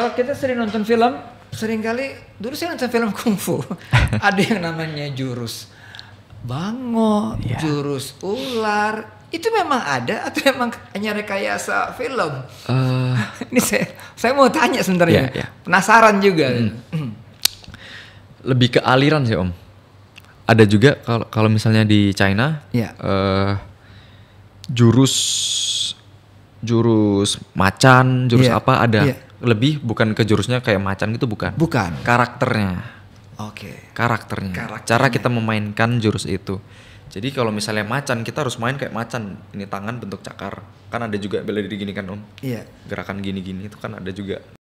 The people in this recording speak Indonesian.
Kalau eh, kita sering nonton film, sering kali dulu saya nonton film kungfu. Ada yang namanya jurus bango, yeah. jurus ular. Itu memang ada atau memang hanya rekayasa film? Uh, Ini saya saya mau tanya sebenarnya. Yeah, yeah. Penasaran juga. Hmm. Lebih ke aliran sih Om. Ada juga kalau kalau misalnya di China yeah. Iya. uh, jurus jurus macan, jurus yeah. apa ada. Yeah lebih bukan ke jurusnya kayak macan gitu bukan bukan karakternya oke okay. karakternya. karakternya cara kita memainkan jurus itu jadi kalau misalnya macan kita harus main kayak macan ini tangan bentuk cakar kan ada juga bela diri gini kan om iya gerakan gini gini itu kan ada juga